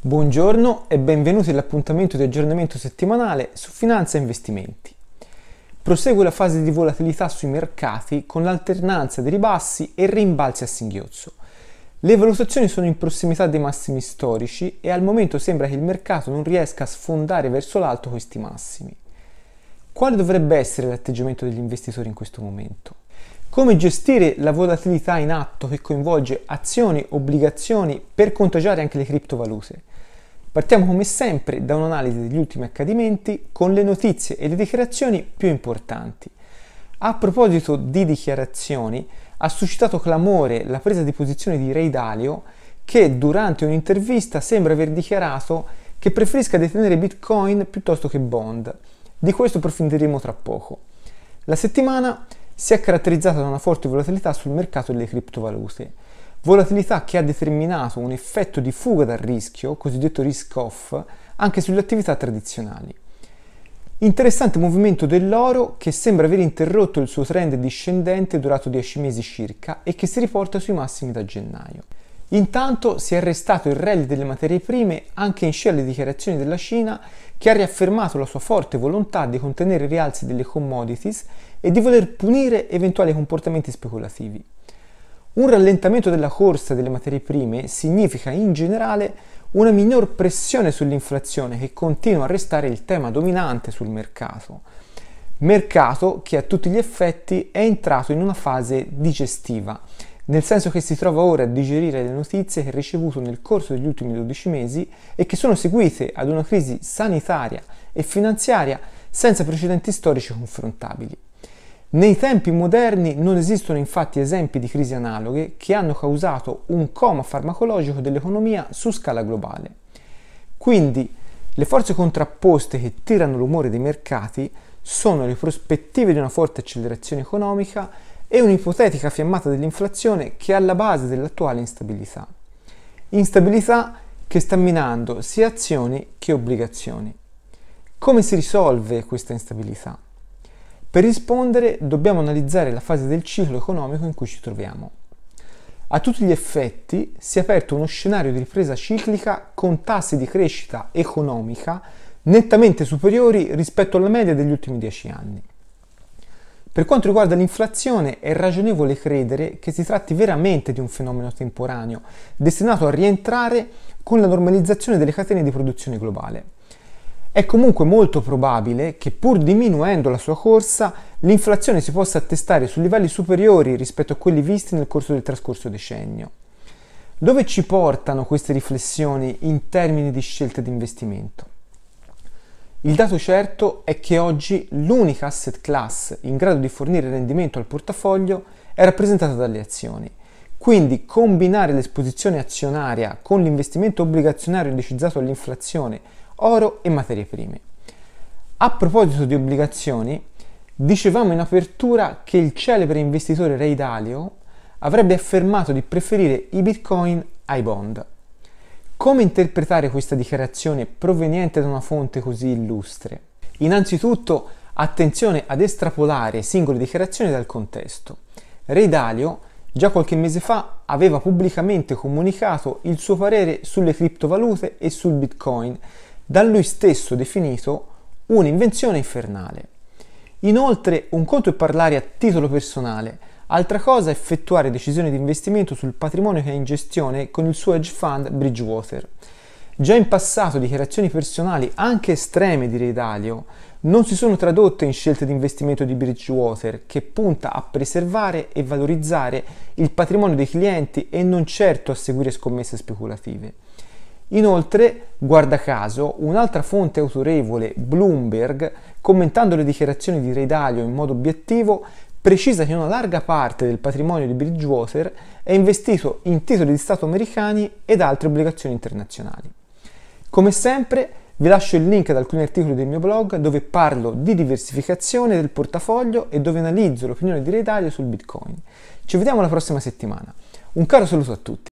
Buongiorno e benvenuti all'appuntamento di aggiornamento settimanale su finanza e investimenti. Prosegue la fase di volatilità sui mercati con l'alternanza di ribassi e rimbalzi a singhiozzo. Le valutazioni sono in prossimità dei massimi storici e al momento sembra che il mercato non riesca a sfondare verso l'alto questi massimi. Quale dovrebbe essere l'atteggiamento degli investitori in questo momento? Come gestire la volatilità in atto che coinvolge azioni, obbligazioni per contagiare anche le criptovalute? Partiamo come sempre da un'analisi degli ultimi accadimenti con le notizie e le dichiarazioni più importanti. A proposito di dichiarazioni, ha suscitato clamore la presa di posizione di Ray Dalio che durante un'intervista sembra aver dichiarato che preferisca detenere Bitcoin piuttosto che bond. Di questo approfondiremo tra poco. La settimana si è caratterizzata da una forte volatilità sul mercato delle criptovalute, volatilità che ha determinato un effetto di fuga dal rischio, cosiddetto risk off, anche sulle attività tradizionali. Interessante movimento dell'oro che sembra aver interrotto il suo trend discendente durato 10 mesi circa e che si riporta sui massimi da gennaio. Intanto si è arrestato il rally delle materie prime anche in scia alle dichiarazioni della Cina che ha riaffermato la sua forte volontà di contenere i rialzi delle commodities e di voler punire eventuali comportamenti speculativi. Un rallentamento della corsa delle materie prime significa in generale una minor pressione sull'inflazione che continua a restare il tema dominante sul mercato. Mercato che a tutti gli effetti è entrato in una fase digestiva nel senso che si trova ora a digerire le notizie che ha ricevuto nel corso degli ultimi 12 mesi e che sono seguite ad una crisi sanitaria e finanziaria senza precedenti storici confrontabili. Nei tempi moderni non esistono infatti esempi di crisi analoghe che hanno causato un coma farmacologico dell'economia su scala globale. Quindi le forze contrapposte che tirano l'umore dei mercati sono le prospettive di una forte accelerazione economica e un'ipotetica fiammata dell'inflazione che è alla base dell'attuale instabilità. Instabilità che sta minando sia azioni che obbligazioni. Come si risolve questa instabilità? Per rispondere dobbiamo analizzare la fase del ciclo economico in cui ci troviamo. A tutti gli effetti si è aperto uno scenario di ripresa ciclica con tassi di crescita economica nettamente superiori rispetto alla media degli ultimi dieci anni. Per quanto riguarda l'inflazione, è ragionevole credere che si tratti veramente di un fenomeno temporaneo, destinato a rientrare con la normalizzazione delle catene di produzione globale. È comunque molto probabile che pur diminuendo la sua corsa, l'inflazione si possa attestare su livelli superiori rispetto a quelli visti nel corso del trascorso decennio. Dove ci portano queste riflessioni in termini di scelte di investimento? Il dato certo è che oggi l'unica asset class in grado di fornire rendimento al portafoglio è rappresentata dalle azioni. Quindi combinare l'esposizione azionaria con l'investimento obbligazionario indicizzato all'inflazione, oro e materie prime. A proposito di obbligazioni, dicevamo in apertura che il celebre investitore Ray Dalio avrebbe affermato di preferire i bitcoin ai bond. Come interpretare questa dichiarazione proveniente da una fonte così illustre? Innanzitutto, attenzione ad estrapolare singole dichiarazioni dal contesto. Re Dalio già qualche mese fa aveva pubblicamente comunicato il suo parere sulle criptovalute e sul Bitcoin, da lui stesso definito un'invenzione infernale. Inoltre, un conto è parlare a titolo personale, Altra cosa è effettuare decisioni di investimento sul patrimonio che è in gestione con il suo hedge fund Bridgewater. Già in passato dichiarazioni personali, anche estreme direi Dalio, non si sono tradotte in scelte di investimento di Bridgewater, che punta a preservare e valorizzare il patrimonio dei clienti e non certo a seguire scommesse speculative. Inoltre, guarda caso, un'altra fonte autorevole, Bloomberg, commentando le dichiarazioni di Ray Dalio in modo obiettivo, precisa che una larga parte del patrimonio di Bridgewater è investito in titoli di Stato americani ed altre obbligazioni internazionali. Come sempre vi lascio il link ad alcuni articoli del mio blog dove parlo di diversificazione del portafoglio e dove analizzo l'opinione di Ray sul Bitcoin. Ci vediamo la prossima settimana. Un caro saluto a tutti.